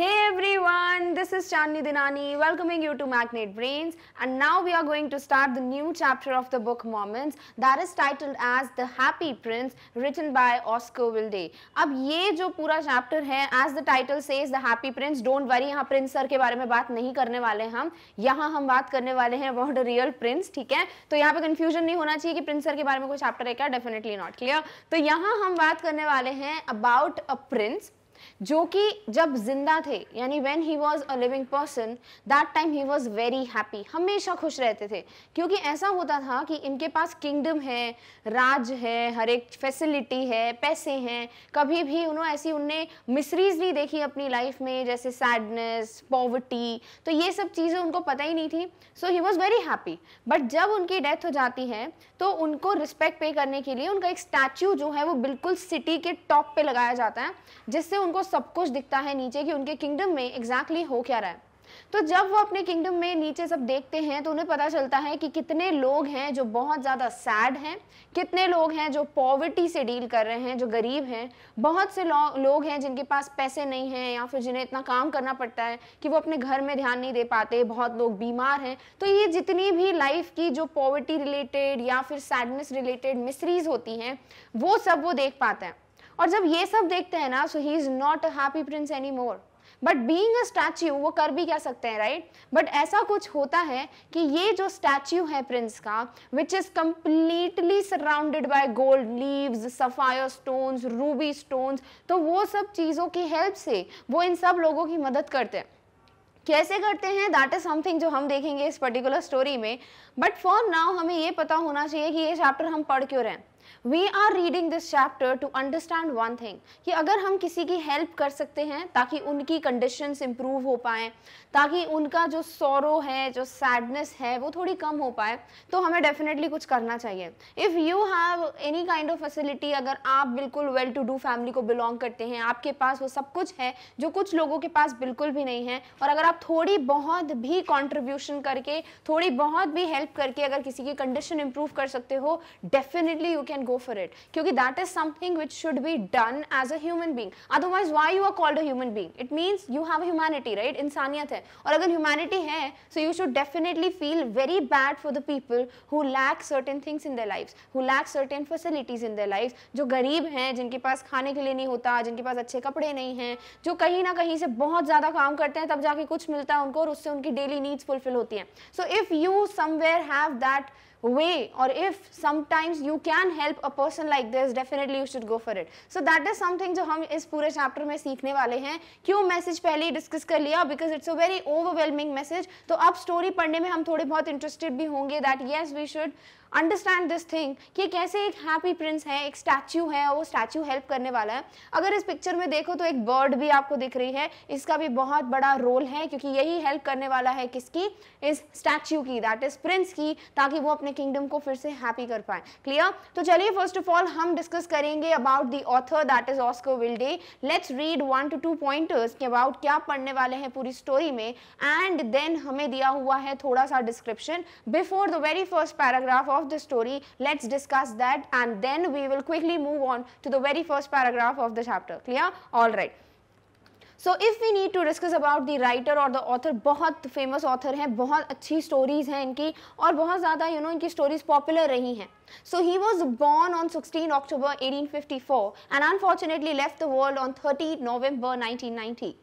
Hey everyone, this is Chandni Dinani welcoming you to Magnate Brains and now we are going to start the new chapter of the book Moments that is titled as The Happy Prince written by Oscar Wilde. अब ये जो पूरा chapter है as the title says The Happy Prince don't worry यहाँ Prince sir के बारे में बात नहीं करने वाले हम यहाँ हम बात करने वाले हैं about a real prince ठीक है तो यहाँ पे confusion नहीं होना चाहिए कि प्रिंस सर के बारे में कोई chapter है क्या definitely not clear तो यहाँ हम बात करने वाले हैं about a prince जो कि जब जिंदा थे यानी when he was a living person that time he was very happy हमेशा खुश रहते थे क्योंकि ऐसा होता था कि इनके पास किंगडम है राज है हर एक फैसिलिटी है पैसे हैं कभी भी उन्होंने ऐसी उनने मिसरीज नहीं देखी अपनी लाइफ में जैसे सैडनेस पॉवर्टी तो ये सब चीज़ें उनको पता ही नहीं थी so he was very happy but जब उनकी डेथ हो जाती है तो उनको रिस्पेक्ट पे करने के लिए उनका एक स्टैचू जो है वो बिल्कुल सिटी के टॉप पे लगाया जाता है जिससे उनको सब कुछ दिखता है नीचे कि उनके किंगडम में एग्जैक्टली exactly हो क्या रहा है तो जब वो अपने किंगडम में नीचे सब देखते हैं तो उन्हें पता चलता है कि कितने लोग हैं जो बहुत ज़्यादा सैड हैं कितने लोग हैं जो पॉवर्टी से डील कर रहे हैं जो गरीब हैं बहुत से लो, लोग हैं जिनके पास पैसे नहीं हैं या फिर जिन्हें इतना काम करना पड़ता है कि वो अपने घर में ध्यान नहीं दे पाते बहुत लोग बीमार हैं तो ये जितनी भी लाइफ की जो पॉवर्टी रिलेटेड या फिर सैडनेस रिलेटेड मिसरीज होती हैं वो सब वो देख पाते हैं और जब ये सब देखते हैं ना so he is not a happy prince any more but being a statue वो कर भी क्या सकते हैं राइट right? बट ऐसा कुछ होता है कि ये जो स्टैच्यू है प्रिंस का which is completely surrounded by gold leaves sapphire stones ruby stones तो वो सब चीज़ों की हेल्प से वो इन सब लोगों की मदद करते हैं कैसे करते हैं दैट इज समथिंग जो हम देखेंगे इस पर्टिकुलर स्टोरी में बट फॉर नाउ हमें ये पता होना चाहिए कि ये चैप्टर हम पढ़ क्यों रहे हैं we are reading this chapter to understand one thing कि अगर हम किसी की हेल्प कर सकते हैं ताकि उनकी कंडीशंस इम्प्रूव हो पाए ताकि उनका जो सोरो है जो सैडनेस है वो थोड़ी कम हो पाए तो हमें डेफिनेटली कुछ करना चाहिए if you have any kind of facility अगर आप बिल्कुल वेल टू डू फैमिली को बिलोंग करते हैं आपके पास वो सब कुछ है जो कुछ लोगों के पास बिल्कुल भी नहीं है और अगर आप थोड़ी बहुत भी कॉन्ट्रीब्यूशन करके थोड़ी बहुत भी हेल्प करके अगर किसी की कंडीशन इम्प्रूव कर सकते हो definitely you can and go for it kyunki that is something which should be done as a human being otherwise why you are called a human being it means you have a humanity right insaniyat hai aur agar humanity hai so you should definitely feel very bad for the people who lack certain things in their lives who lack certain facilities in their lives jo gareeb hain jinke paas khane ke liye nahi hota jinke paas acche kapde nahi hain jo kahin na kahin se bahut zyada kaam karte hain tab jaake kuch milta hai unko aur usse unki daily needs fulfill hoti hain so if you somewhere have that way or if sometimes you can help a person like this definitely you should go for it so that is something जो हम इस पूरे chapter में सीखने वाले हैं क्यों message पहले ही डिस्कस कर लिया because it's a very overwhelming message तो अब स्टोरी पढ़ने में हम थोड़े बहुत इंटरेस्टेड भी होंगे that yes we should understand this thing कि कैसे एक हैप्पी प्रिंस है एक स्टैचू है और वो स्टैचू हेल्प करने वाला है अगर इस पिक्चर में देखो तो एक बर्ड भी आपको दिख रही है इसका भी बहुत बड़ा रोल है क्योंकि यही हेल्प करने वाला है किसकी इस स्टैच्यू की दैट इज प्रिंस की ताकि वो अपने किंगडम को फिर से हैप्पी कर पाए क्लियर तो चलिए फर्स्ट ऑफ ऑल हम डिस्कस करेंगे about the author that is Oscar Wilde let's read one two two pointers के अबाउट क्या पढ़ने वाले हैं पूरी स्टोरी में एंड देन हमें दिया हुआ है थोड़ा सा description before the very first paragraph of of the story. Let's discuss that and then we will quickly move on to the very first paragraph of the chapter. Clear? Alright. So, if we need to discuss about the writer or the author, बहुत famous author हैं बहुत अच्छी stories हैं इनकी और बहुत ज़्यादा you know इनकी stories popular रही हैं So he was born on 16 October 1854 and unfortunately left the world on 30 November 1990.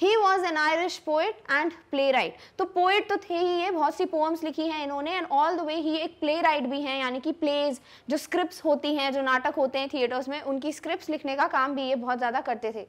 He was an Irish poet and playwright तो पोएट तो थे ही ये बहुत सी पोएम्स लिखी हैं इन्होंने and all the way he एक प्ले राइट भी हैं यानी कि प्लेज जो स्क्रिप्ट होती हैं जो नाटक होते हैं थिएटर्स में उनकी स्क्रिप्ट लिखने का काम भी ये बहुत ज़्यादा करते थे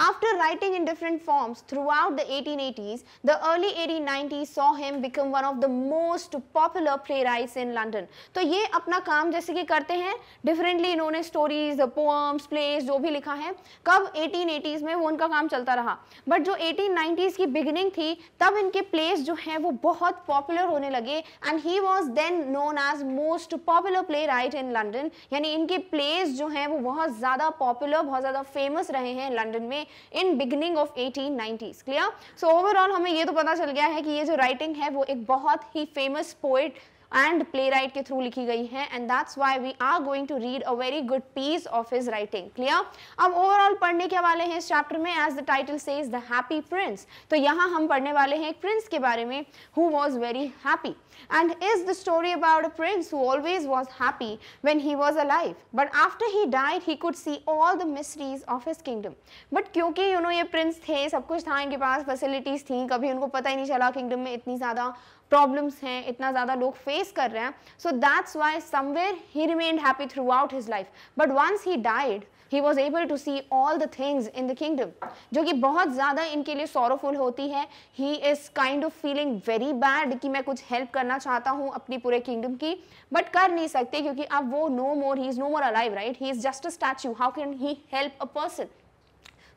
After writing in different forms throughout the 1880s, the early 1890s saw him become one of the most popular playwrights in London. तो ये अपना काम जैसे कि करते हैं differently इन्होंने स्टोरीज poems, plays जो भी लिखा है कब 1880s में वो उनका काम चलता रहा But जो 1890s की beginning थी तब इनके plays जो हैं वो बहुत popular होने लगे and he was then known as most popular playwright in London. यानी इनके plays जो हैं वो बहुत ज़्यादा popular, बहुत ज़्यादा famous रहे हैं London. में in beginning of 1890s clear so overall हमें ये तो पता चल गया है कि ये जो राइटिंग है वो एक बहुत ही famous poet and playwright के थ्रू लिखी गई है and that's why we are going to read a very good piece of his writing clear अब ओवरऑल पढ़ने के वाले हैं इस चैप्टर में एज द टाइटल से इज द हैप्पी प्रिंस तो यहाँ हम पढ़ने वाले हैं एक प्रिंस के बारे में who was very happy and is the story about a prince who always was happy when he was a life but after he died he could see all the mysteries of his kingdom but क्योंकि you know ये prince थे सब कुछ था इनके पास facilities थी कभी उनको पता ही नहीं चला किंगडम में इतनी ज़्यादा प्रॉब्लम्स हैं इतना ज़्यादा लोग फेस कर रहे हैं so that's why somewhere he remained happy throughout his life but once he died he was able to see all the things in the kingdom जो कि बहुत ज़्यादा इनके लिए सॉरोफुल होती है he is kind of feeling very bad कि मैं कुछ हेल्प करना चाहता हूँ अपनी पूरे किंगडम की बट कर नहीं सकते क्योंकि अब वो no more he is no more alive right he is just a statue how can he help a person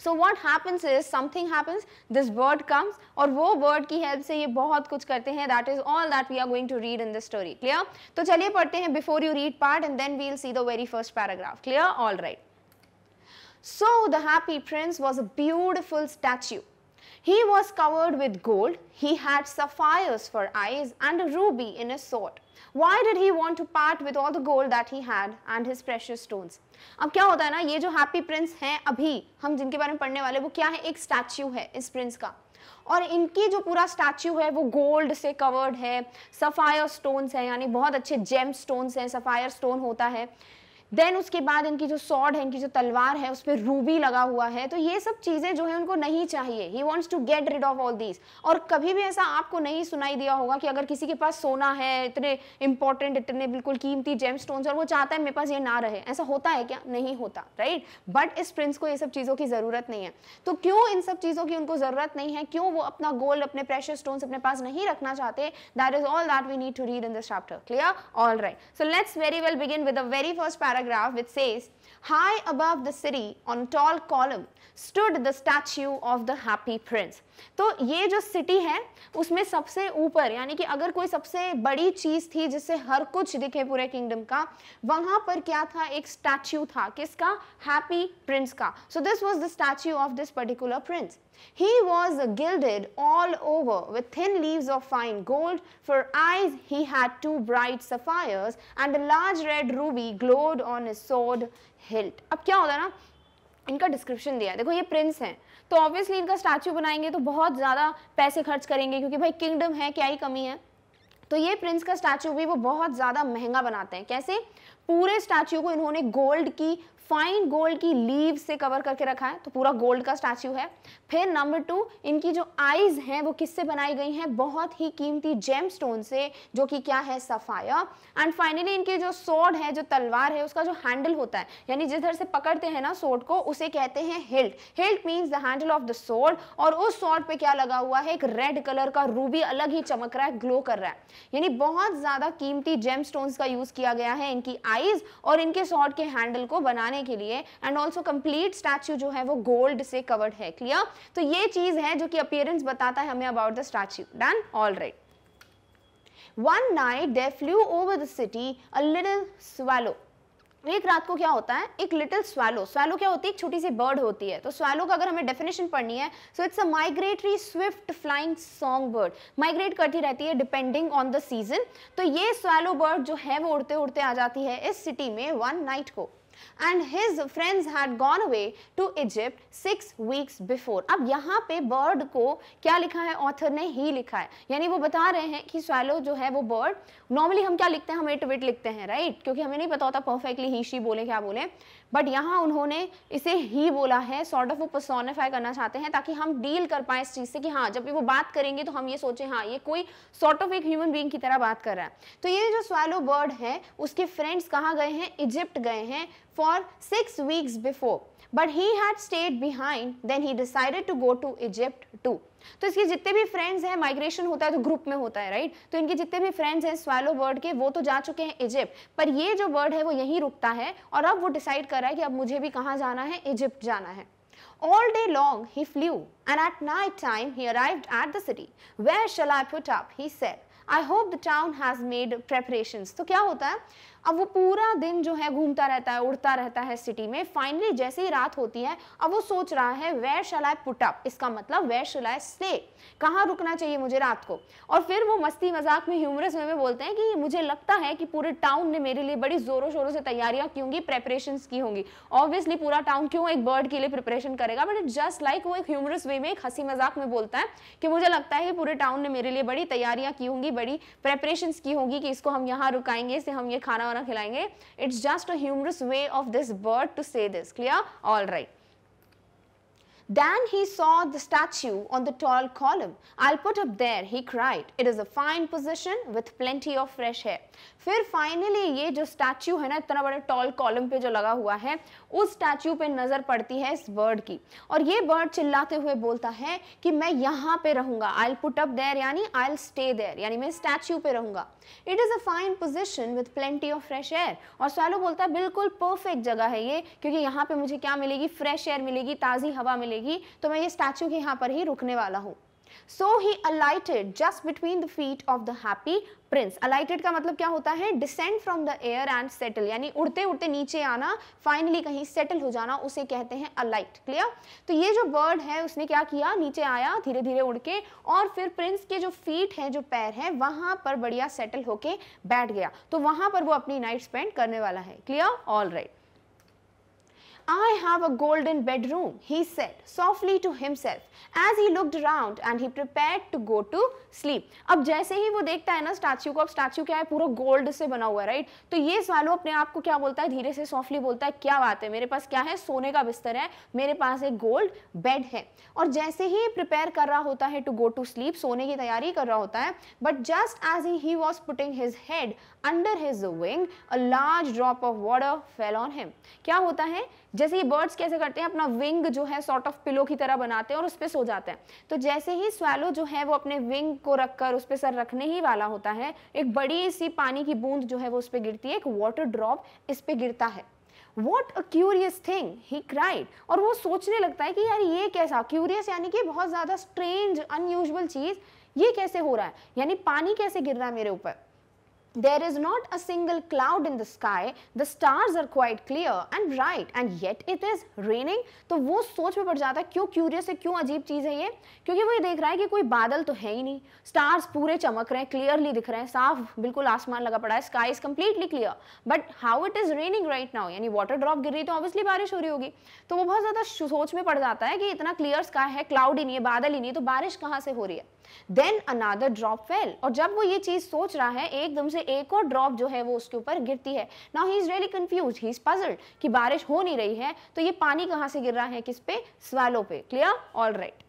So what happens is something happens, this word comes और वो bird की help से ये बहुत कुछ करते हैं that is all that we are going to read in this story, clear? So चलिए पढ़ते हैं before you read part and then we'll see the very first paragraph, clear? All right. So the happy prince was a beautiful statue. He was covered with gold, he had sapphires for eyes and a ruby in his sword. Why did he want to part with all the gold that he had and his precious stones? अब क्या होता है ना ये जो happy Prince हैं अभी हम जिनके बारे में पढ़ने वाले वो क्या है एक स्टैच्यू है इस प्रिंस का और इनकी जो पूरा स्टैच्यू है वो गोल्ड से कवर्ड है सफ़ायर स्टोन्स हैं यानी बहुत अच्छे जेम स्टोन्स हैं सफ़ायर स्टोन होता है देन उसके बाद इनकी जो सॉड है इनकी जो तलवार है उस पर रूबी लगा हुआ है तो ये सब चीज़ें जो है उनको नहीं चाहिए he wants to get rid of all these और कभी भी ऐसा आपको नहीं सुनाई दिया होगा कि अगर किसी के पास सोना है इतने इंपॉर्टेंट इतने बिल्कुल कीमती जेम स्टोन और वो चाहता है मेरे पास ये ना रहे ऐसा होता है क्या नहीं होता राइट बट इस प्रिंस को ये सब चीज़ों की ज़रूरत नहीं है तो क्यों इन सब चीज़ों की उनको ज़रूरत नहीं है क्यों वो अपना गोल्ड अपने प्रेशर स्टोन अपने पास नहीं रखना चाहते that is all that we need to read in this chapter clear all right so let's very well begin with very first para paragraph which says High above the city on tall column stood the statue of the happy prince. तो ये जो city है उसमें सबसे ऊपर यानी कि अगर कोई सबसे बड़ी चीज थी जिससे हर कुछ दिखे पूरे किंगडम का वहां पर क्या था एक स्टैच्यू था किसका हैप्पी प्रिंस का so this was the statue of this particular prince He was gilded all over with thin leaves of fine gold. For eyes he had two bright sapphires, and a large red ruby glowed on his sword. Hilt अब क्या होता है ना इनका description दिया है देखो ये प्रिंस हैं तो ऑब्वियसली इनका स्टैचू बनाएंगे तो बहुत ज़्यादा पैसे खर्च करेंगे क्योंकि भाई किंगडम है क्या ही कमी है तो ये प्रिंस का स्टैचू भी वो बहुत ज़्यादा महंगा बनाते हैं कैसे पूरे स्टैच्यू को इन्होंने गोल्ड की फाइन गोल्ड की लीव से कवर करके रखा है तो पूरा गोल्ड का स्टैच्यू है फिर नंबर टू इनकी जो आईज हैं वो किससे बनाई गई हैं बहुत ही कीमती जेम स्टोन से जो कि क्या है सफायर एंड फाइनली इनके जो सोड है जो तलवार है उसका जो हैंडल होता है यानी जिधर से पकड़ते हैं ना सोड को उसे कहते हैं hilt hilt means the handle of the sword और उस सोड पे क्या लगा हुआ है एक रेड कलर का रूबी अलग ही चमक रहा है ग्लो कर रहा है यानी बहुत ज्यादा कीमती जेम का यूज किया गया है इनकी आई साइज और इनके सॉर्ट के हैंडल को बनाने के लिए एंड ऑल्सो कंप्लीट स्टैच्यू जो है वो गोल्ड से कवर्ड है क्लियर तो ये चीज है जो कि अपियरेंस बताता है हमें about the statue done all right One night there flew over the city a little swallow एक रात को क्या होता है एक लिटिल स्वैलो स्वैलो क्या होती है एक छोटी सी बर्ड होती है तो स्वैलो का अगर हमें डेफिनेशन पढ़नी है so it's a migratory swift flying song bird migrate करती रहती है डिपेंडिंग ऑन द सीजन तो ये स्वैलो बर्ड जो है वो उड़ते उड़ते आ जाती है इस सिटी में वन नाइट को and his friends had gone away to Egypt six weeks before अब यहाँ पे बर्ड को क्या लिखा है ऑथर ने ही लिखा है यानी वो बता रहे हैं कि स्वैलो जो है वो बर्ड नॉर्मली हम क्या लिखते हैं हम इट विट लिखते हैं राइट right? क्योंकि हमें नहीं पता होता परफेक्टली ही शी बोले क्या बोले बट यहाँ उन्होंने इसे ही बोला है सॉर्ट ऑफ वो पर्सोनिफाई करना चाहते हैं ताकि हम डील कर पाए इस चीज़ से कि हाँ जब भी वो बात करेंगे तो हम ये सोचें हाँ ये कोई सॉर्ट ऑफ एक ह्यूमन बींग की तरह बात कर रहा है तो ये जो स्वैलो बर्ड है उसके फ्रेंड्स कहाँ गए हैं इजिप्ट गए हैं for 6 weeks before. But he had stayed behind, then he decided to go to Egypt too. तो इसके जितने भी फ्रेंड्स हैं माइग्रेशन होता है तो ग्रुप में होता है राइट तो इनके जितने भी फ्रेंड्स हैं स्वालो बर्ड के वो तो जा चुके हैं इजिप्ट पर ये जो बर्ड है वो यहीं रुकता है और अब वो डिसाइड कर रहा है कि अब मुझे भी कहाँ जाना है इजिप्ट जाना है All day long he flew, and at night time he arrived at the city. Where shall I put up? He said. I hope the town has made preparations. तो क्या होता है अब वो पूरा दिन जो है घूमता रहता है उड़ता रहता है सिटी में फाइनली जैसे ही रात होती है अब वो सोच रहा है वेर शल आई पुटअप इसका मतलब वेर शल आई स्टे कहाँ रुकना चाहिए मुझे रात को और फिर वो मस्ती मजाक में ह्यूमरस वे में बोलते हैं कि मुझे लगता है कि पूरे टाउन ने मेरे लिए बड़ी जोरों शोरों से तैयारियां की होंगी प्रेपरेशन की होंगी ऑब्वियसली पूरा टाउन क्यों एक बर्ड के लिए प्रिपरेशन करेगा बट जस्ट लाइक वो एक ह्यूमरस वे में एक हंसी मजाक में बोलता है कि मुझे लगता है कि पूरे टाउन ने मेरे लिए बड़ी तैयारियां की होंगी बड़ी प्रेपरेशन की होंगी कि इसको हम यहाँ रुकाएंगे इसे हम ये खाना खिलाएंगे it's just a humorous way of this bird to say this clear all right Then he saw the statue on the tall column. I'll put up there, he cried. It is a fine position with plenty of fresh air. फिर finally ये जो statue है ना इतना बड़ा toll column पे जो लगा हुआ है उस स्टैच्यू पे नज़र पड़ती है इस बर्ड की और ये बर्ड चिल्लाते हुए बोलता है कि मैं यहाँ पे रहूंगा आई पुट अप देर यानी आई स्टे देर यानी मैं स्टैच्यू पे रहूंगा it is a fine position with plenty of fresh air और सालो बोलता है बिल्कुल परफेक्ट जगह है ये क्योंकि यहाँ पे मुझे क्या मिलेगी फ्रेश एयर मिलेगी ताज़ी हवा मिलेगी पड़ेगी तो मैं ये स्टैचू के यहाँ पर ही रुकने वाला हूँ so he alighted just between the feet of the happy prince alighted का मतलब क्या होता है descend from the air and settle यानी उड़ते उड़ते नीचे आना फाइनली कहीं सेटल हो जाना उसे कहते हैं अलाइट क्लियर तो ये जो बर्ड है उसने क्या किया नीचे आया धीरे धीरे उड़ के और फिर प्रिंस के जो फीट हैं जो पैर हैं वहाँ पर बढ़िया सेटल होके बैठ गया तो वहां पर वो अपनी नाइट स्पेंड करने वाला है clear all right I have a golden bedroom, he said softly to himself as he looked around and he prepared to go to sleep. अब जैसे ही वो देखता है ना स्टैच्यू को अब स्टैच्यू क्या है पूरा गोल्ड से बना हुआ है राइट तो ये सालो अपने आप को क्या बोलता है धीरे से सॉफ्टली बोलता है क्या बात है मेरे पास क्या है सोने का बिस्तर है मेरे पास एक गोल्ड बेड है और जैसे ही प्रिपेयर कर रहा होता है टू गो टू स्लीप सोने की तैयारी कर रहा होता है but just as he was putting his head under his wing a large drop of water fell on him क्या होता है जैसे ही बर्ड्स कैसे करते हैं अपना विंग जो है सॉर्ट ऑफ पिलो की तरह बनाते हैं और उस पर सो जाते हैं तो जैसे ही स्वेलो जो है वो अपने विंग को रखकर उस पर सर रखने ही वाला होता है एक बड़ी सी पानी की बूंद जो है वो उस पर गिरती है एक वाटर ड्रॉप इस पर गिरता है what a curious thing he cried और वो सोचने लगता है कि यार ये कैसा क्यूरियस यानी कि बहुत ज़्यादा स्ट्रेंज अनयूजल चीज़ ये कैसे हो रहा है यानी पानी कैसे गिर रहा है मेरे ऊपर There is not a single cloud in the sky, the stars are quite clear and bright and yet it is raining. तो वो सोच में पड़ जाता है क्यों क्यूरियस है क्यों अजीब चीज़ है ये क्योंकि वो ये देख रहा है कि कोई बादल तो है ही नहीं स्टार्स पूरे चमक रहे हैं क्लियरली दिख रहे हैं साफ बिल्कुल आसमान लगा पड़ा है sky is completely clear but how it is raining right now यानी वाटर ड्रॉप गिर रही तो ऑब्वियसली बारिश हो रही होगी तो वो बहुत ज़्यादा सोच में पड़ जाता है कि इतना क्लियर स्काई है क्लाउड ही नहीं है बादल ही नहीं तो बारिश कहाँ से हो रही है देन अनादर ड्रॉप फेल और जब वो ये चीज़ सोच रहा है एकदम से एक और ड्रॉप जो है वो उसके ऊपर गिरती है now he is really confuse he is puzzled कि बारिश हो नहीं रही है तो ये पानी कहां से गिर रहा है किस पे स्वालो पे clear all right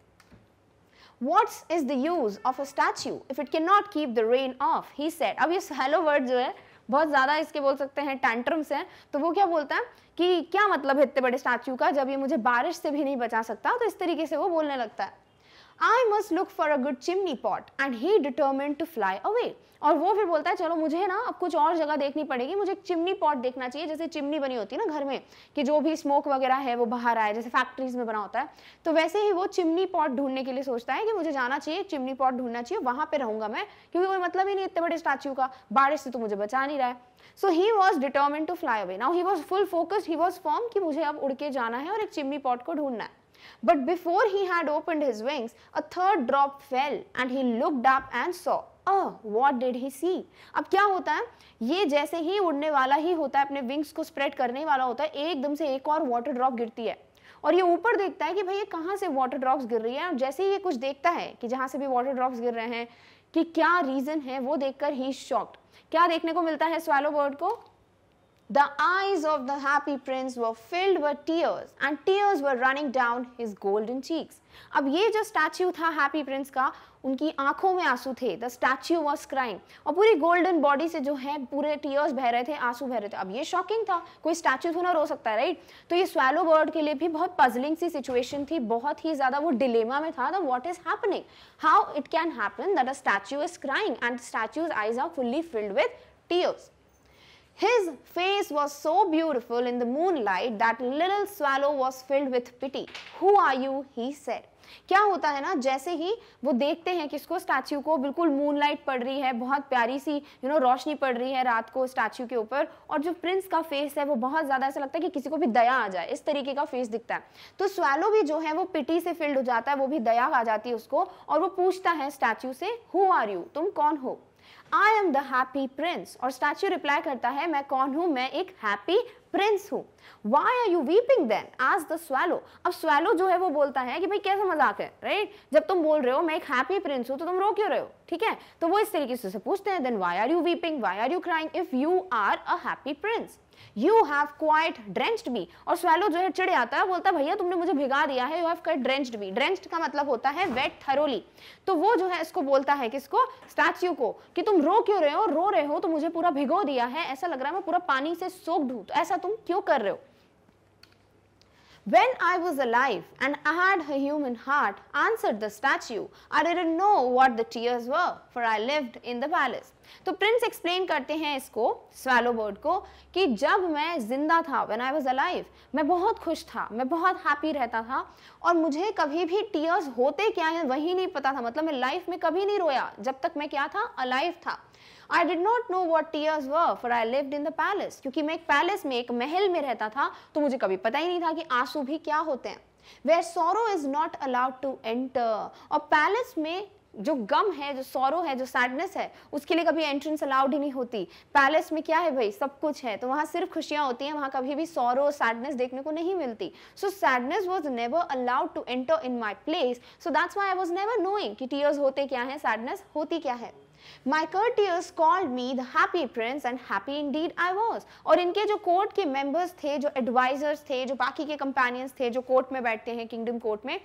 What is the use of a statue if it cannot keep the rain off? He said. अब ये hello word जो है बहुत ज़्यादा इसके बोल सकते हैं टेंट्रम्स हैं तो वो क्या बोलता है कि क्या मतलब है इतने बड़े स्टैचू का जब ये मुझे बारिश से भी नहीं बचा सकता तो इस तरीके से वो बोलने लगता है I must look for a good chimney pot and he determined to fly away और वो फिर बोलता है चलो मुझे ना अब कुछ और जगह देखनी पड़ेगी मुझे चिमनी पॉट देखना चाहिए जैसे चिमनी बनी होती है ना घर में कि जो भी स्मोक वगैरह है वो बाहर आए जैसे फैक्ट्रीज में बना होता है तो वैसे ही वो चिमनी पॉट ढूंढने के लिए सोचता है कि मुझे जाना चाहिए चिमनी पॉट ढूंढना चाहिए वहां पर रहूंगा मैं क्योंकि कोई मतलब ही नहीं इतने बड़े स्टैच्यू का बारिश से तो मुझे बचा नहीं रहा है so he was determined to fly away now he was full focused he was firm कि मुझे अब उड़ के जाना है और एक चिमनी पॉट को ढूंढना है But before he had opened his wings, a third drop fell and he looked up and saw. Oh, what did he see? अब क्या होता है ये जैसे ही उड़ने वाला ही होता है अपने विंग्स को स्प्रेड करने वाला होता है एकदम से एक और वाटर ड्रॉप गिरती है और ये ऊपर देखता है कि भाई ये कहाँ से वाटर ड्रॉप्स गिर रही है और जैसे ही ये कुछ देखता है कि जहाँ से भी वाटर ड्रॉप्स गिर रहे हैं कि क्या रीज़न है वो देखकर ही शॉक्ड क्या देखने को मिलता है स्वालो बर्ड को The eyes of the happy prince were filled with tears and tears were running down his golden cheeks. अब ये जो स्टैच्यू था हैप्पी प्रिंस का उनकी आंखों में आंसू थे द स्टैच्यू वॉज क्राइंग और पूरी गोल्डन बॉडी से जो है पूरे टीयर्स बह रहे थे आंसू बह रहे थे अब ये शॉकिंग था कोई स्टैच्यू थोड़ा रो सकता है राइट तो ये स्वेलो बर्ड के लिए भी बहुत पजलिंग सी सिचुएशन थी बहुत ही ज्यादा वो डिलेमा में था what is happening how it can happen that a statue is crying and statue's eyes are fully filled with tears His face was so beautiful in the moonlight that little swallow was filled with pity. Who are you? He said. क्या होता है ना जैसे ही वो देखते हैं किसको statue को बिल्कुल मूनलाइट पड़ रही है बहुत प्यारी सी यू you नो know, रोशनी पड़ रही है रात को स्टैच्यू के ऊपर और जो प्रिंस का फेस है वो बहुत ज़्यादा ऐसा लगता है कि किसी को भी दया आ जाए इस तरीके का फेस दिखता है तो स्वेलो भी जो है वो पिटी से फिल्ड हो जाता है वो भी दया आ जाती है उसको और वो पूछता है स्टैच्यू से हु आर यू तुम कौन हो I am the happy prince और स्टैच्यू रिप्लाई करता है मैं कौन हूं मैं एक हैप्पी प्रिंस हूं why are you weeping then आज द स्वेलो अब स्वेलो जो है वो बोलता है कि भाई कैसा मजाक है राइट right? जब तुम बोल रहे हो मैं एक हैप्पी प्रिंस हूं तो तुम रो क्यों रहे हो ठीक है तो वो इस तरीके से पूछते हैं then why are you weeping why are you crying if you are a happy prince you have quite drenched me और स्वेलो जो है चिड़े आता है बोलता है भैया तुमने मुझे भिगा दिया है you have quite drenched me drenched का मतलब होता है वेट थरोली तो वो जो है इसको बोलता है किसको स्टैच्यू को कि तुम रो क्यों रहे हो रो रहे हो तो मुझे पूरा भिगो दिया है ऐसा लग रहा है मैं पूरा पानी से सोक्ड हूं तो ऐसा तुम क्यों कर रहे हो When I was alive and I had a human heart, answered the statue, I didn't know what the tears were, for I lived in the palace. तो प्रिंस एक्सप्लेन करते हैं इसको स्वेलो बर्ड को कि जब मैं जिंदा था व्हेन आई वाज अलाइव मैं बहुत खुश था मैं बहुत हैप्पी रहता था और मुझे कभी भी टीयर्स होते क्या है वही नहीं पता था मतलब मैं लाइफ में कभी नहीं रोया जब तक मैं क्या था अलाइव था I did not know what tears were for I lived in the palace क्योंकि मैं एक पैलेस में एक महल में रहता था तो मुझे कभी पता ही नहीं था कि आंसू भी क्या होते हैं वे sorrow is not allowed to enter और पैलेस में जो गम है जो सौरो है जो सैडनेस है उसके लिए कभी एंट्रेंस अलाउड ही नहीं होती पैलेस में क्या है भाई सब कुछ है तो वहां सिर्फ खुशियां होती हैं वहां कभी भी सौरो सैडनेस देखने को नहीं मिलती so sadness was never allowed to enter in my place so that's why I was never knowing कि टीयर्स होते क्या है सैडनेस होती क्या है my courtiers called me the happy prince and happy indeed I was और इनके जो कोर्ट के मेंबर्स थे जो एडवाइजर्स थे जो बाकी के कंपेनियंस थे जो कोर्ट में बैठते हैं किंगडम कोर्ट में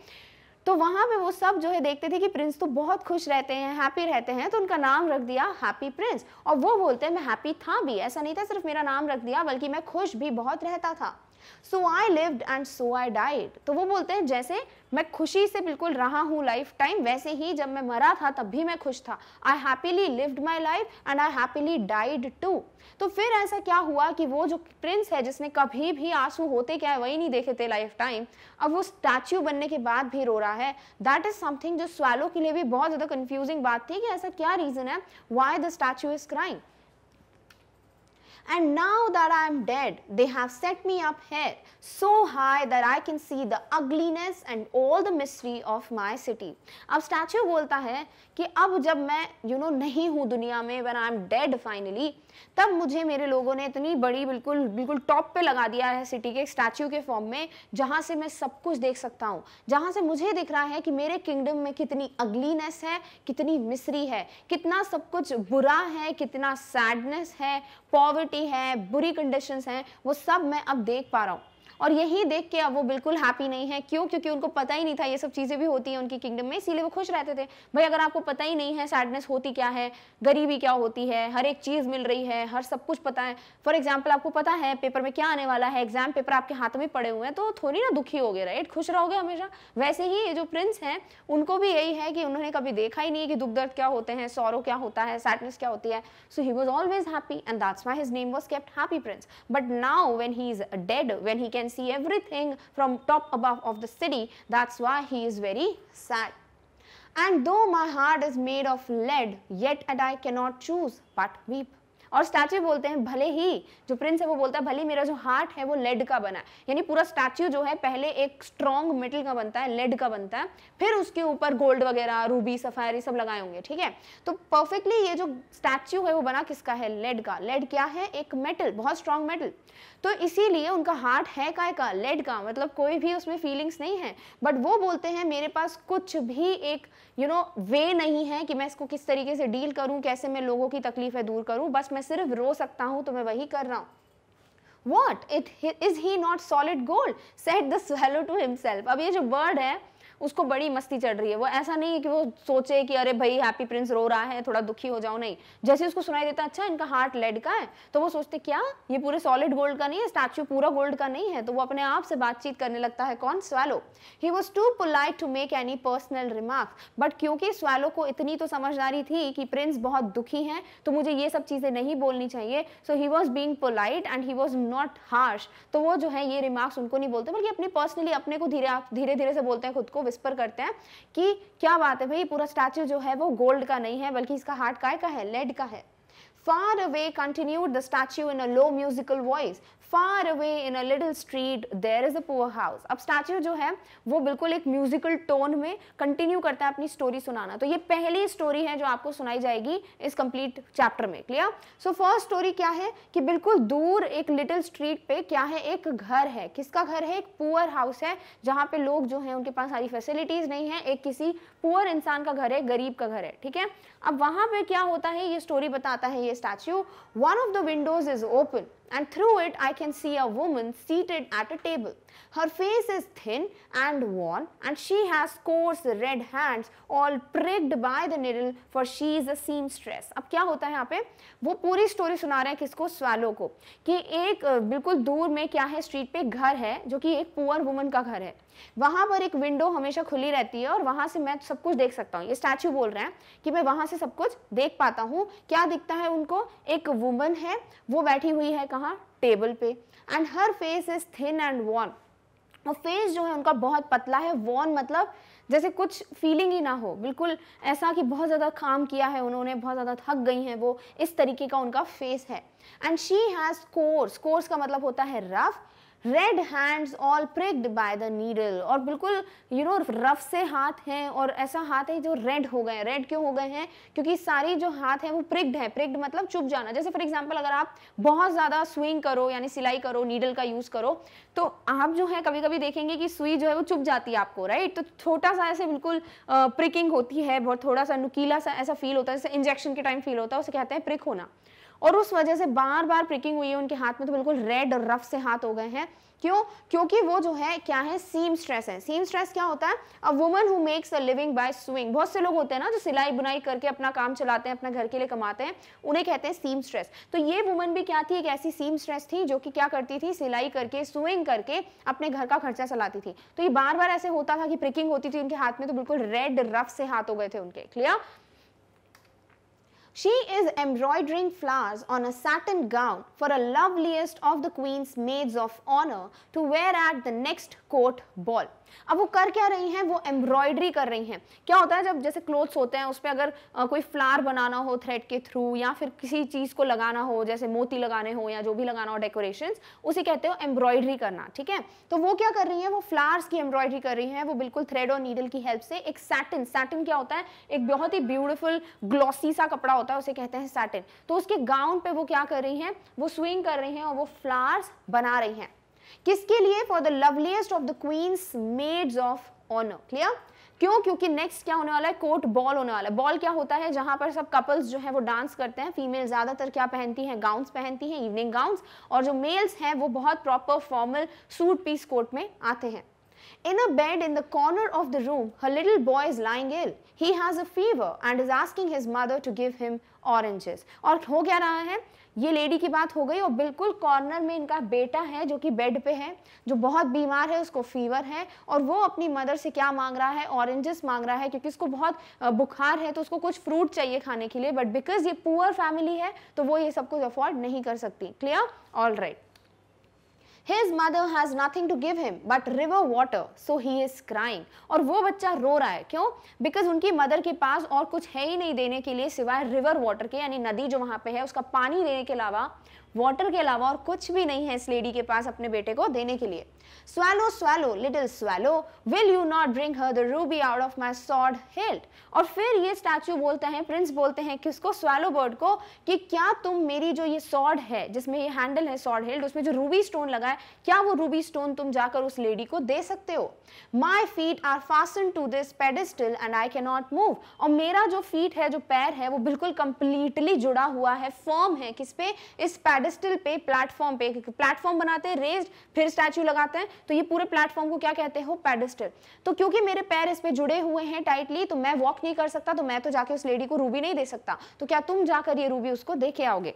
तो वहां पे वो सब जो है देखते थे कि प्रिंस तो बहुत खुश रहते हैं हैप्पी रहते हैं तो उनका नाम रख दिया हैप्पी प्रिंस और वो बोलते हैं मैं हैप्पी था भी ऐसा नहीं था सिर्फ मेरा नाम रख दिया बल्कि मैं खुश भी बहुत रहता था so I lived and so I died तो वो बोलते हैं जैसे मैं खुशी से बिल्कुल रहा हूँ लाइफ टाइम वैसे ही जब मैं मरा था तब भी मैं खुश था I happily lived my life and I happily died too तो फिर ऐसा क्या हुआ कि वो जो प्रिंस है जिसने कभी भी आंसू होते क्या है वही नहीं देखे थे लाइफ टाइम अब वो स्टैच्यू बनने के बाद भी रो रहा है दैट इज समथिंग जो स्वालो के लिए भी बहुत ज़्यादा कंफ्यूजिंग बात थी कि ऐसा क्या रीज़न है why the statue is crying and now that I am dead, they have set me up here so high that I can see the ugliness and all the mystery of my city. ab statue bolta hai ki ab jab main you know, nahi hu duniya mein when I am dead finally, तब मुझे मेरे लोगों ने इतनी बड़ी बिल्कुल बिल्कुल top पे लगा दिया है सिटी के स्टैच्यू के फॉर्म में जहां से मैं सब कुछ देख सकता हूँ जहां से मुझे दिख रहा है कि मेरे किंगडम में कितनी अगलीनेस है कितनी मिसरी है कितना सब कुछ बुरा है कितना सैडनेस है पॉवर्टी है बुरी कंडीशंस हैं वो सब मैं अब देख पा रहा हूँ और यही देख के अब वो बिल्कुल हैप्पी नहीं है क्यों क्योंकि उनको पता ही नहीं था ये सब चीज़ें भी होती हैं उनकी किंगडम में इसीलिए वो खुश रहते थे भाई अगर आपको पता ही नहीं है सैडनेस होती क्या है गरीबी क्या होती है हर एक चीज़ मिल रही है हर सब कुछ पता है फॉर एग्जाम्पल आपको पता है पेपर में क्या आने वाला है एग्जाम पेपर आपके हाथ में पड़े हुए हैं तो थोड़ी ना दुखी हो गए राइट खुश रहोगे हमेशा वैसे ही ये जो प्रिंस हैं उनको भी यही है कि उन्होंने कभी देखा ही नहीं है कि दुख दर्द क्या होते हैं सौरव क्या होता है सैडनेस क्या होती है so he was always happy and that's why his name was kept happy prince but now when he is dead when he can see everything from top above of the city. That's why he is very sad. And though my heart is made of lead, yet I cannot choose but weep. और statue बोलते हैं भले ही जो Prince है वो बोलता है भले मेरा जो हार्ट है वो लेड का बना यानी पूरा स्टैच्यू जो है पहले एक स्ट्रॉन्ग मेटल का बनता है लेड का बनता है फिर उसके ऊपर गोल्ड वगैरह रूबी सफारी सब लगाए होंगे ठीक है तो परफेक्टली ये जो स्टैच्यू है वो बना किसका है लेड का लेड क्या है एक मेटल बहुत स्ट्रॉन्ग मेटल तो इसीलिए उनका हार्ट है काय का लेड का मतलब कोई भी उसमें फीलिंग्स नहीं है बट वो बोलते हैं मेरे पास कुछ भी एक यू नो वे नहीं है कि मैं इसको किस तरीके से डील करूं कैसे मैं लोगों की तकलीफें दूर करूं बस मैं सिर्फ रो सकता हूं तो मैं वही कर रहा हूं what it is he not solid gold said the to himself अब ये जो वर्ड है उसको बड़ी मस्ती चढ़ रही है वो ऐसा नहीं है कि वो सोचे कि अरे भाई हैप्पी प्रिंस रो रहा है थोड़ा दुखी हो जाओ नहीं जैसे उसको सुनाई देता अच्छा इनका हार्ट लेड का है तो वो सोचते क्या ये पूरे सॉलिड गोल्ड का नहीं है स्टैच्यू पूरा गोल्ड का नहीं है तो वो अपने आप से बातचीत करने लगता है कौन swallow he was too polite to make any personal remark but क्योंकि स्वेलो को इतनी तो समझदारी थी कि प्रिंस बहुत दुखी हैं तो मुझे ये सब चीज़ें नहीं बोलनी चाहिए so he was being polite and he was not harsh तो वो जो है ये रिमार्क्स उनको नहीं बोलते बल्कि अपने पर्सनली अपने को धीरे धीरे धीरे से बोलते हैं खुद को विस्पर करते हैं कि क्या बात है भाई पूरा स्टैचू जो है वो गोल्ड का नहीं है बल्कि इसका हार्ट काय का है लेड का है Far away continued the statue in a low musical voice. Far away in a little street there is a poor house अब स्टैच्यू जो है वो बिल्कुल एक म्यूजिकल टोन में कंटिन्यू करता है अपनी स्टोरी सुनाना तो ये पहली स्टोरी है जो आपको सुनाई जाएगी इस कंप्लीट चैप्टर में क्लियर सो फर्स्ट स्टोरी क्या है कि बिल्कुल दूर एक लिटिल स्ट्रीट पे क्या है एक घर है किसका घर है एक पुअर हाउस है जहाँ पे लोग जो है उनके पास सारी फैसिलिटीज़ नहीं है एक किसी पुअर इंसान का घर है गरीब का घर है ठीक है अब वहां पे क्या होता है ये स्टोरी बताता है ये statue one of the windows is open and through it I can see a woman seated at a table. Her face is thin and worn and she has coarse red hands all pricked by the needle for she is a seamstress. अब क्या होता है यहाँ पे वो पूरी story सुना रहे हैं किसको स्वालो को कि एक बिल्कुल दूर में क्या है स्ट्रीट पे ghar hai jo ki ek poor woman ka ghar hai वहां पर एक विंडो हमेशा खुली रहती है और वहां से मैं सब कुछ देख सकता हूँ ये स्टैच्यू बोल रहे हैं कि मैं वहां से सब कुछ देख पाता हूँ क्या दिखता है उनको एक वुमन है वो बैठी हुई है कहा टेबल पे and her face is thin and worn और फेस जो है उनका बहुत पतला है वॉन मतलब जैसे कुछ फीलिंग ही ना हो बिल्कुल ऐसा कि बहुत ज़्यादा काम किया है उन्होंने बहुत ज़्यादा थक गई हैं वो इस तरीके का उनका फेस है and she has coarse coarse का मतलब होता है rough red hands all pricked by the needle और बिल्कुल यू नो रफ से हाथ हैं और ऐसा हाथ है जो रेड हो गए रेड क्यों हो गए हैं क्योंकि सारी जो हाथ है वो प्रिक्ड है प्रिक्ड मतलब चुप जाना जैसे फॉर एग्जाम्पल अगर आप बहुत ज़्यादा स्विंग करो यानी सिलाई करो नीडल का यूज़ करो तो आप जो है कभी कभी देखेंगे कि सुई जो है वो चुप जाती है आपको राइट तो छोटा सा ऐसे बिल्कुल प्रिकिंग होती है बहुत थोड़ा सा नुकीला सा ऐसा फील होता है जैसे इंजेक्शन के टाइम फील होता है उसे कहते हैं प्रिक होना और उस वजह से बार बार प्रिकिंग हुई है उनके हाथ में तो बिल्कुल रेड और रफ से हाथ हो गए हैं क्यों क्योंकि वो जो है क्या है सीम स्ट्रेस है सीम स्ट्रेस क्या होता है a woman who makes a living by sewing बहुत से लोग होते हैं ना जो सिलाई बुनाई करके अपना काम चलाते हैं अपना घर के लिए कमाते हैं उन्हें कहते हैं सीम स्ट्रेस तो ये वुमन भी क्या थी एक ऐसी सीम स्ट्रेस थी जो कि क्या करती थी सिलाई करके स्विंग करके अपने घर का खर्चा चलाती थी तो ये बार बार ऐसे होता था कि प्रिकिंग होती थी उनके हाथ में तो बिल्कुल रेड रफ से हाथ हो गए थे उनके clear She is embroidering flowers on a satin gown for a loveliest of the queen's maids of honor to wear at the next court ball अब वो कर क्या रही हैं वो एम्ब्रॉयडरी कर रही हैं क्या होता है जब जैसे क्लोथ्स होते हैं उस पर अगर आ, कोई फ्लावर बनाना हो थ्रेड के थ्रू या फिर किसी चीज़ को लगाना हो जैसे मोती लगाने हो या जो भी लगाना हो डेकोरेशन उसे कहते हो एम्ब्रॉयडरी करना ठीक है तो वो क्या कर रही है वो फ्लावर्स की एम्ब्रॉयडरी कर रही हैं वो बिल्कुल थ्रेड और नीडल की हेल्प से एक सैटिन सैटिन क्या होता है एक बहुत ही ब्यूटिफुल ग्लॉसी सा कपड़ा होता है उसे कहते हैं सैटिन तो उसके गाउन पे वो क्या कर रही हैं वो स्विंग कर रही हैं और वो फ्लावर्स बना रही हैं किसके लिए for the loveliest of the queen's maids of honour clear क्यों क्योंकि नेक्स्ट क्या होने वाला है कोर्ट बॉल होने वाला है बॉल क्या होता है जहां पर सब कपल्स जो है वो डांस करते हैं फीमेल ज्यादातर क्या पहनती हैं गाउन्स पहनती हैं इवनिंग गाउन्स और जो मेल्स हैं वो बहुत proper formal suit piece court में आते हैं in a bed in the corner of the room her little boy is lying ill. He has a fever and is asking his mother to give him oranges और हो क्या रहा है ये lady की बात हो गई और बिल्कुल कॉर्नर में इनका बेटा है जो कि बेड पे है जो बहुत बीमार है उसको फीवर है और वो अपनी मदर से क्या मांग रहा है ऑरेंजेस मांग रहा है क्योंकि उसको बहुत बुखार है तो उसको कुछ फ्रूट चाहिए खाने के लिए बट बिकॉज ये पुअर फैमिली है तो वो ये सब कुछ अफोर्ड नहीं कर सकती clear all right His mother has nothing to give him but river water, so he is crying. और वो बच्चा रो रहा है क्यों बिकॉज उनकी मदर के पास और कुछ है ही नहीं देने के लिए सिवाय रिवर वाटर के यानी नदी जो वहां पे है उसका पानी देने के अलावा वाटर के अलावा और कुछ भी नहीं है इस लेडी के पास अपने बेटे को देने के लिए swallow swallow little swallow will you not bring her the ruby out of my sword hilt और फिर ये स्टैचू बोलते हैं प्रिंस बोलते हैं किसको स्वेलो बर्ड को कि क्या तुम मेरी जो ये सॉड है जिसमें ये हैंडल है सॉड हिल्ट उसमें जो रूबी स्टोन लगा है क्या वो रूबी स्टोन तुम जाकर उस लेडी को दे सकते हो my feet are fastened to this pedestal and I not move और मेरा जो फीट है जो पैर है वो बिल्कुल कंप्लीटली जुड़ा हुआ है फॉर्म है किस पे इस पैर पेडेस्टल पे प्लेटफॉर्म पे प्लेटफॉर्म बनाते हैं रेस्ड फिर स्टैचू लगाते हैं तो ये पूरे प्लेटफॉर्म को क्या कहते हो पेडेस्टल तो क्योंकि मेरे पैर इस पे जुड़े हुए हैं टाइटली तो मैं वॉक नहीं कर सकता तो मैं तो जाके उस लेडी को रूबी नहीं दे सकता तो क्या तुम जाकर ये रूबी उसको दे के आओगे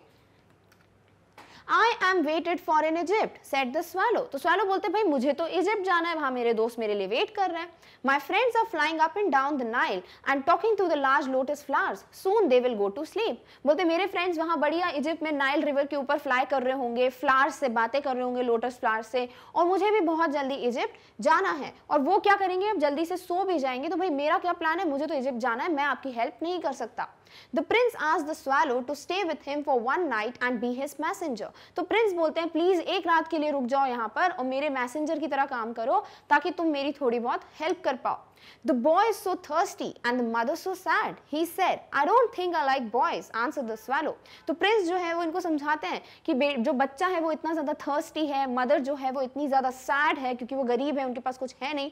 I am waited for in Egypt said the swallow तो स्वालो बोलते भाई मुझे तो इजिप्ट जाना है वहां मेरे दोस्त मेरे लिए वेट कर रहे हैं my friends are flying up and down the Nile and talking to the large lotus flowers soon they will go to sleep बोलते मेरे फ्रेंड्स वहाँ बढ़िया इजिप्ट में नाइल रिवर के ऊपर फ्लाई कर रहे होंगे फ्लावर्स से बातें कर रहे होंगे लोटस फ्लावर्स से और मुझे भी बहुत जल्दी इजिप्ट जाना है और वो क्या करेंगे अब जल्दी से सो भी जाएंगे तो भाई मेरा क्या प्लान है मुझे तो इजिप्ट जाना है मैं आपकी हेल्प नहीं कर सकता द प्रिंस आज the swallow to stay with him for one night and be his messenger तो प्रिंस बोलते हैं प्लीज़ एक रात के लिए रुक जाओ यहाँ पर और मेरे मैसेंजर की तरह काम करो ताकि तुम मेरी थोड़ी बहुत हेल्प कर पाओ the boy is so thirsty and the mother so sad. He said, I don't think I like boys. Answer the swallow. तो प्रिंस जो है वो इनको समझाते हैं कि जो बच्चा है वो इतना ज़्यादा थर्स्टी है मदर जो है वो इतनी ज़्यादा सैड है क्योंकि वो गरीब है उनके पास कुछ है नहीं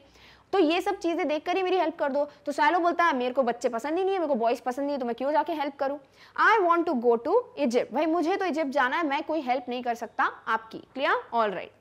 तो ये सब चीज़ें देख ही मेरी हेल्प कर दो तो सैलो बोलता है मेरे को बच्चे पसंद ही नहीं है मेरे को बॉयज़ पसंद नहीं है तो मैं क्यों जाके हेल्प करूँ I want to go to Egypt भाई मुझे तो इजिप्ट जाना है मैं कोई हेल्प नहीं कर सकता आपकी clear all right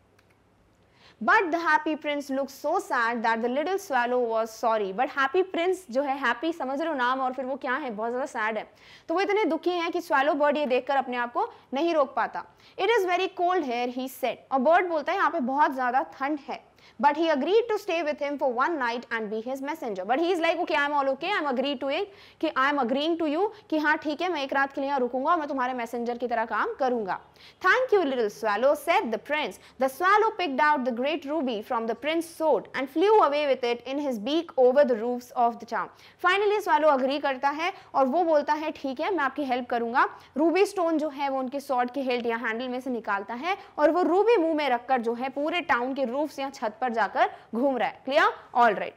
but the happy prince look so sad that the little swallow was sorry but happy prince जो है हैप्पी समझ रहे हो नाम और फिर वो क्या है बहुत ज़्यादा सैड है तो वो इतने दुखी है कि स्वेलो बर्ड ये देखकर अपने आप को नहीं रोक पाता it is very cold here he said और बर्ड बोलता है यहाँ पे बहुत ज़्यादा ठंड है But he agreed to stay with him for one night and be his messenger. But he is like, okay, i am all okay, i am agree to it, ki i am agreeing to you, ki ha theek hai main ek raat ke liye rukunga aur main tumhare messenger ki tarah kaam karunga Thank you, little swallow, said the prince. The swallow picked out the great ruby from the prince's sword and flew away with it in his beak over the roofs of the town. Finally, swallow agree करता है और वो बोलता है ठीक है मैं आपकी हेल्प करूंगा रूबी स्टोन जो है वो उनके सॉर्ड की हेल्ट या हैंडल में से निकालता है और वो रूबी मुंह में रखकर jo hai pure town ke roofs ya chhat पर जाकर घूम रहा है clear all right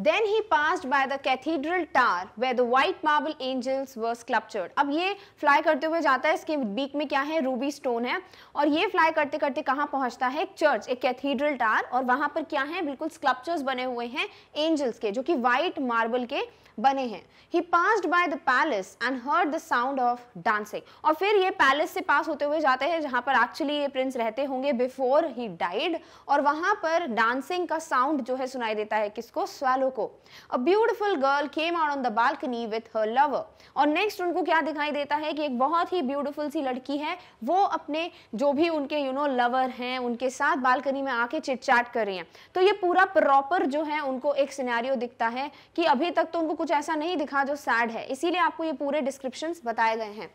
then he passed by the cathedral tower where the white marble angels were अब ये फ्लाई करते हुए जाता है इसके बीक में क्या है रूबी स्टोन है और ये फ्लाई करते करते कहाँ पहुंचता है एक चर्च एक कैथीड्रल टार और वहां पर क्या है बिल्कुल स्कल्पचर्स बने हुए हैं एंजल्स के जो कि व्हाइट मार्बल के बने हैं he pass by the palace and heard the sound of dancing और फिर ये पैलेस से पास होते हुए जाते हैं जहाँ पर एक्चुअली ये प्रिंस रहते होंगे बिफोर ही डाइड और वहाँ पर डांसिंग का साउंड जो है सुनाई देता है किसको स्वेलो को a beautiful girl came out on the balcony with her lover और नेक्स्ट उनको क्या दिखाई देता है कि एक बहुत ही ब्यूटिफुल सी लड़की है वो अपने जो भी उनके यू नो लवर हैं उनके साथ बालकनी में आके चिटचाट कर रही हैं तो ये पूरा प्रॉपर जो है उनको एक सिनेरियो दिखता है कि अभी तक तो उनको कुछ कुछ ऐसा नहीं दिखा जो सैड है इसीलिए आपको ये पूरे डिस्क्रिप्शन बताए गए हैं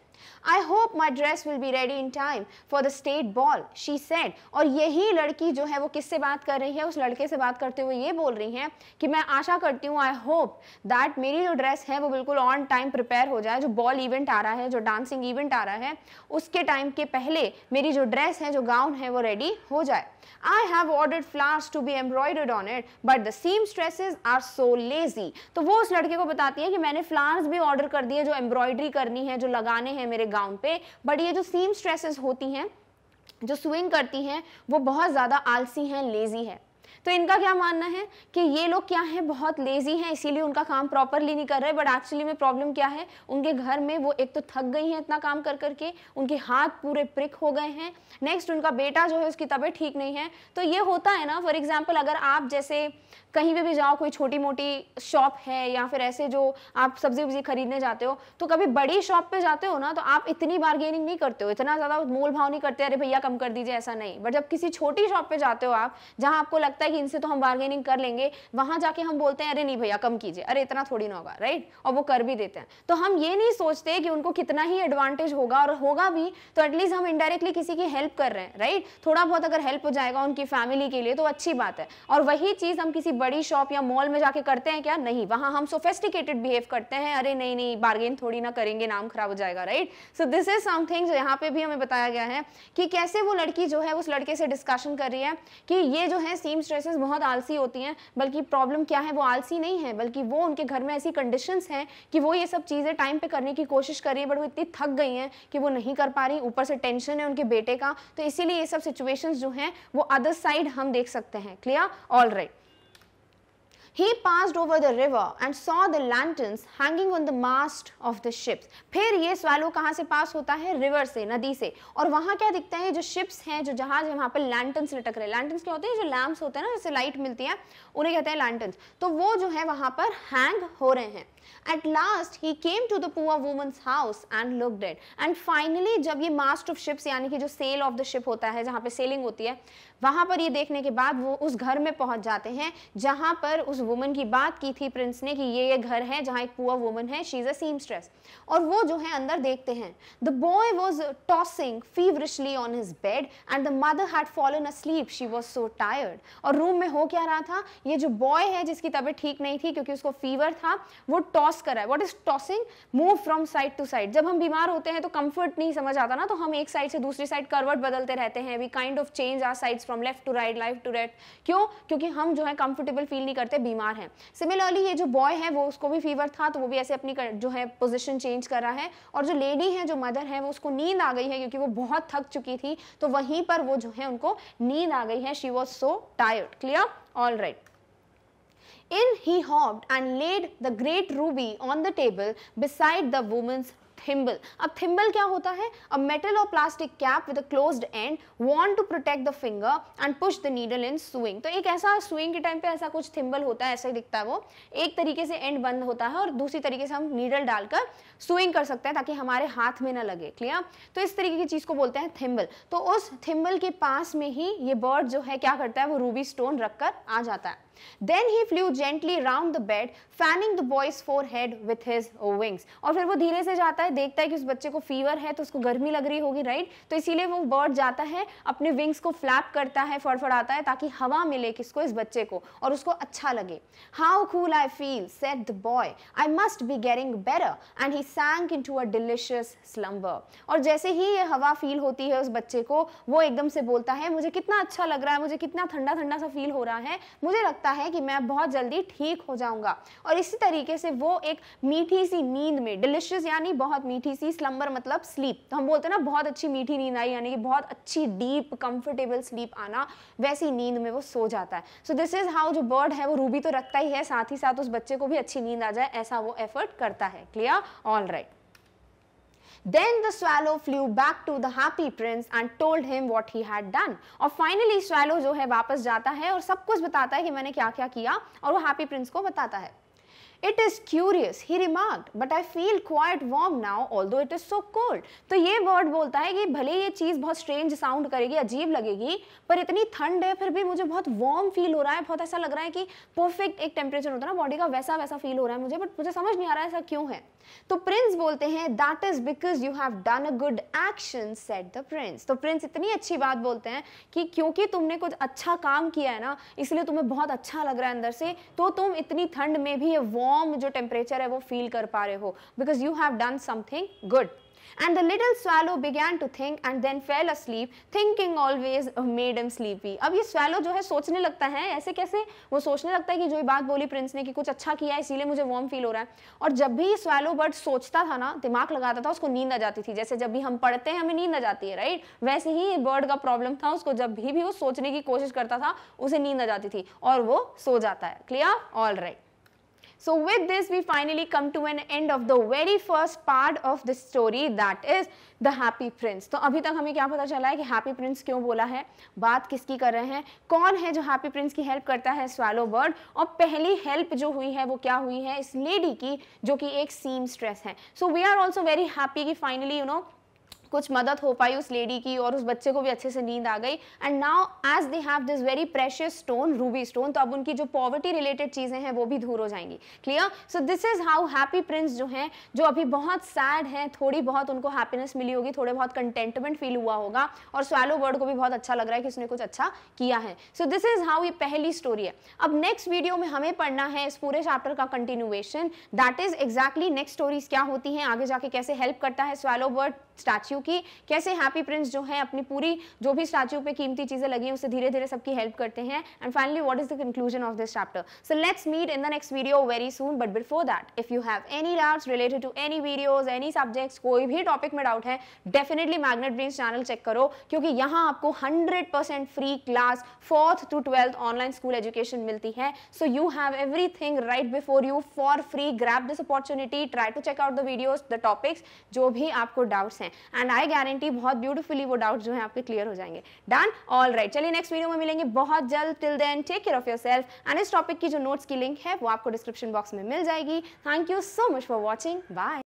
I hope my dress will be ready in time for the state ball she said और यही लड़की जो है वो किससे बात कर रही है उस लड़के से बात करते हुए ये बोल रही है कि मैं आशा करती हूँ आई होप दैट मेरी जो ड्रेस है वो बिल्कुल ऑन टाइम प्रिपेयर हो जाए जो बॉल इवेंट आ रहा है जो डांसिंग इवेंट आ रहा है उसके टाइम के पहले मेरी जो ड्रेस है जो गाउन है वो रेडी हो जाए I have ordered flowers to be embroidered on it but the seamstresses are so lazy तो वो उस लड़के को बताती है कि मैंने फ्लावर्स भी ऑर्डर कर दिए जो एम्ब्रॉयडरी करनी है जो लगाने हैं हैं मेरे गाउन पे बट ये जो सीम स्ट्रेसेस होती हैं जो स्विंग करती हैं वो बहुत ज़्यादा आलसी हैं लेज़ी है तो इनका क्या मानना है कि ये लोग क्या है बहुत लेजी हैं इसीलिए उनका काम प्रॉपरली नहीं कर रहे बट एक्चुअली में प्रॉब्लम क्या है उनके घर में वो एक तो थक गई हैं इतना काम कर करके उनके हाथ पूरे प्रिक हो गए हैं नेक्स्ट उनका बेटा जो है उसकी तबीयत ठीक नहीं है तो ये होता है ना फॉर एग्जाम्पल अगर आप जैसे कहीं भी, भी जाओ कोई छोटी मोटी शॉप है या फिर ऐसे जो आप सब्जी वब्जी खरीदने जाते हो तो कभी बड़ी शॉप पे जाते हो ना तो आप इतनी बार्गेनिंग नहीं करते हो इतना ज़्यादा मोल भाव नहीं करते अरे भैया कम कर दीजिए ऐसा नहीं बट जब किसी छोटी शॉप पे जाते हो आप जहाँ आपको लगता है भाई इनसे तो हम बार्गेनिंग कर लेंगे वहां जाके हम बोलते हैं अरे नहीं भैया कम कीजिए अरे इतना थोड़ी ना होगा राइट और वो कर भी देते हैं तो हम ये नहीं सोचते कि उनको कितना ही एडवांटेज होगा और होगा भी तो एटलीस्ट हम इनडायरेक्टली किसी की हेल्प कर रहे हैं राइट थोड़ा बहुत अगर हेल्प हो जाएगा उनकी फैमिली के लिए तो अच्छी बात है और वही चीज़ हम किसी बड़ी शॉप या मॉल में जाके करते हैं क्या नहीं वहां हम सोफेस्टिकेटेड बिहेव करते हैं अरे नहीं नहीं बार्गेन थोड़ी ना करेंगे नाम खराब हो जाएगा right so this is something यहाँ पे भी हमें बताया गया है कि कैसे वो लड़की जो है उस लड़के से डिस्कशन कर रही है कि ये जो है सीम स्ट्रेस केसेस बहुत आलसी होती हैं बल्कि प्रॉब्लम क्या है वो आलसी नहीं है बल्कि वो उनके घर में ऐसी कंडीशन हैं कि वो ये सब चीज़ें टाइम पर करने की कोशिश कर रही है बट वो इतनी थक गई हैं कि वो नहीं कर पा रही ऊपर से टेंशन है उनके बेटे का तो इसीलिए ये सब सिचुएशंस जो हैं वो अदर साइड हम देख सकते हैं clear all right He passed over the river and saw the lanterns hanging on the mast of the ships. फिर ये swallow कहाँ से पास होता है river से नदी से और वहाँ क्या दिखता है जो ships हैं जो जहाज हैं वहाँ पर lanterns लटक रहे lanterns क्या होते हैं जो लैम्प्स होते हैं ना जैसे लाइट मिलती है उन्हें कहते हैं lanterns तो वो जो है वहाँ पर hang हो रहे हैं At last he came to the poor woman's house and looked it. And finally जब ये mast of ships यानी कि जो sail of the ship होता है जहाँ पे sailing होती है वहाँ पर ये देखने के बाद वो उस घर में पहुँच जाते हैं जहाँ पर उस वुमन की बात की थी प्रिंस ने कि ये ये घर है जहाँ एक पुअर वुमन है शी इज़ अ सीमस्ट्रेस और वो जो है अंदर देखते हैं the boy was tossing feverishly on his bed and the mother had fallen asleep she was so tired और रूम में हो क्या रहा था ये जो बॉय है जिसकी तबीयत ठीक नहीं थी क्योंकि उसको फीवर था वो टॉस करा है what is tossing move from side to side जब हम बीमार होते हैं तो कंफर्ट नहीं समझ आता ना तो हम एक साइड से दूसरी साइड करवट बदलते रहते हैं we kind of change our side from left to right life to right क्यों क्योंकि हम जो है कंफर्टेबल फील नहीं करते बीमार हैं सिमिलरली ये जो बॉय है वो उसको भी फीवर था तो वो भी ऐसे अपनी जो है पोजिशन चेंज कर रहा है और जो लेडी है जो मदर है वो उसको नींद आ गई है क्योंकि वो बहुत थक चुकी थी तो वहीं पर वो जो है उनको नींद आ गई है she was so tired clear all right In he hopped and laid the great ruby on the table beside the woman's thimble अब थिम्बल क्या होता है अ मेटल और plastic cap with a closed end want to protect the finger and push the needle in sewing तो एक ऐसा swing के time पे ऐसा कुछ थिम्बल होता है ऐसा ही दिखता है वो एक तरीके से एंड बंद होता है और दूसरी तरीके से हम नीडल डालकर स्विंग कर सकते हैं ताकि हमारे हाथ में ना लगे क्लियर तो इस तरीके की चीज़ को बोलते हैं थिम्बल तो उस थिम्बल के पास में ही ये बर्ड जो है क्या करता है वो रूबी स्टोन रखकर आ जाता है then he flew gently round the bed fanning the boy's forehead with his wings और फिर वो धीरे से जाता है देखता है कि उस बच्चे को फीवर है तो उसको गर्मी लग रही होगी राइट तो इसीलिए वो बर्ड जाता है अपने विंग्स को फ्लैप करता है फड़फड़ाता है ताकि हवा मिले किसको इस बच्चे को और उसको अच्छा लगे how cool I feel said the boy I must be getting better and he sank into a delicious slumber और जैसे ही ये हवा फील होती है उस बच्चे को वो एकदम से बोलता है मुझे कितना अच्छा लग रहा है मुझे कितना ठंडा ठंडा सा फील हो रहा है मुझे लगता लगता है कि मैं बहुत जल्दी ठीक हो जाऊंगा और इसी तरीके से वो एक मीठी सी नींद में डिलिशियस यानी बहुत मीठी सी स्लम्बर मतलब स्लीप तो हम बोलते हैं ना बहुत अच्छी मीठी नींद आई यानी कि बहुत अच्छी डीप कंफर्टेबल स्लीप आना वैसी नींद में वो सो जाता है सो दिस इज़ हाउ जो बर्ड है वो रूबी तो रखता ही है साथ ही साथ उस बच्चे को भी अच्छी नींद आ जाए ऐसा वो एफर्ट करता है clear all right Then the swallow flew back to the happy prince and told him what he had done. और finally swallow जो है वापस जाता है और सब कुछ बताता है कि मैंने क्या क्या किया और वो happy prince को बताता है it is curious he remark but I feel quite quite now although it is so cold तो ये वर्ड बोलता है कि भले ये चीज़ बहुत स्ट्रेंज साउंड करेगी अजीब लगेगी पर इतनी ठंड है फिर भी मुझे बहुत warm फील हो रहा है बहुत ऐसा लग रहा है कि परफेक्ट एक टेम्परेचर होता है ना बॉडी का वैसा वैसा फील हो रहा है मुझे बट मुझे समझ नहीं आ रहा है ऐसा क्यों है तो प्रिंस बोलते हैं that is because you have done a good action said the prince तो प्रिंस इतनी अच्छी बात बोलते हैं कि क्योंकि तुमने कुछ अच्छा काम किया है ना इसलिए तुम्हें बहुत अच्छा लग रहा है अंदर से तो तुम इतनी ठंड में भी ये वार्म वार्म जो टेम्परेचर है वो फील कर पा रहे हो because you have done something good And the little swallow began to think and then fell asleep. Thinking always made him sleepy. अब ये swallow जो है सोचने लगता है ऐसे कैसे वो सोचने लगता है कि जो बात बोली प्रिंस ने कि कुछ अच्छा किया है इसीलिए मुझे वार्म फील हो रहा है और जब भी swallow बर्ड सोचता था ना दिमाग लगाता था उसको नींद आ जाती थी जैसे जब भी हम पढ़ते हैं हमें नींद आ जाती है राइट वैसे ही बर्ड का प्रॉब्लम था उसको जब भी भी वो सोचने की कोशिश करता था उसे नींद आ जाती थी और वो सो जाता है clear all right So with this we finally come to an end of the very first part of the story that is the happy Prince तो अभी तक हमें क्या पता चला है कि हैप्पी प्रिंस क्यों बोला है बात किसकी कर रहे हैं कौन है जो हैप्पी प्रिंस की हेल्प करता है स्वालो बर्ड और पहली हेल्प जो हुई है वो क्या हुई है इस लेडी की जो कि एक सीम स्ट्रेस है so we are also very happy कि फाइनली यू नो कुछ मदद हो पाई उस लेडी की और उस बच्चे को भी अच्छे से नींद आ गई and now as they have this very precious stone ruby stone तो अब उनकी जो पॉवर्टी रिलेटेड चीज़ें हैं वो भी दूर हो जाएंगी clear so this is how happy prince जो हैं जो अभी बहुत सैड हैं थोड़ी बहुत उनको हैप्पीनेस मिली होगी थोड़े बहुत कंटेंटमेंट फील हुआ होगा और स्वालो वर्ड को भी बहुत अच्छा लग रहा है कि उसने कुछ अच्छा किया है सो दिस इज हाउ ये पहली स्टोरी है अब नेक्स्ट वीडियो में हमें पढ़ना है इस पूरे चैप्टर का continuation that is exactly next stories क्या होती है आगे जाके कैसे हेल्प करता है स्वालो वर्ड स्टैच्यू की कैसे हैप्पी प्रिंस जो है अपनी पूरी जो भी स्टैच्यू पे कीमती चीज़ें लगी हैं उसे धीरे धीरे सबकी हेल्प करते हैं and finally what is the conclusion of this chapter so let's meet in the next video very soon but before that if you have any doubts related to any videos any subjects कोई भी topic में doubt है definitely magnet brains channel check करो क्योंकि यहाँ आपको hundred free class fourth to twelfth online school education मिलती है so you have every right before you for free grab this opportunity try to check out the videos the topics जो भी आपको doubts हैं हैं एंड आई गारंटी बहुत beautifully वो doubt जो है आपके क्लियर हो जाएंगे डन ऑल राइट चलिए नेक्स्ट वीडियो में मिलेंगे बहुत जल्द till then take care of yourself and इस टॉपिक की जो नोट्स की लिंक है वो आपको डिस्क्रिप्शन बॉक्स में मिल जाएगी thank you so much for watching bye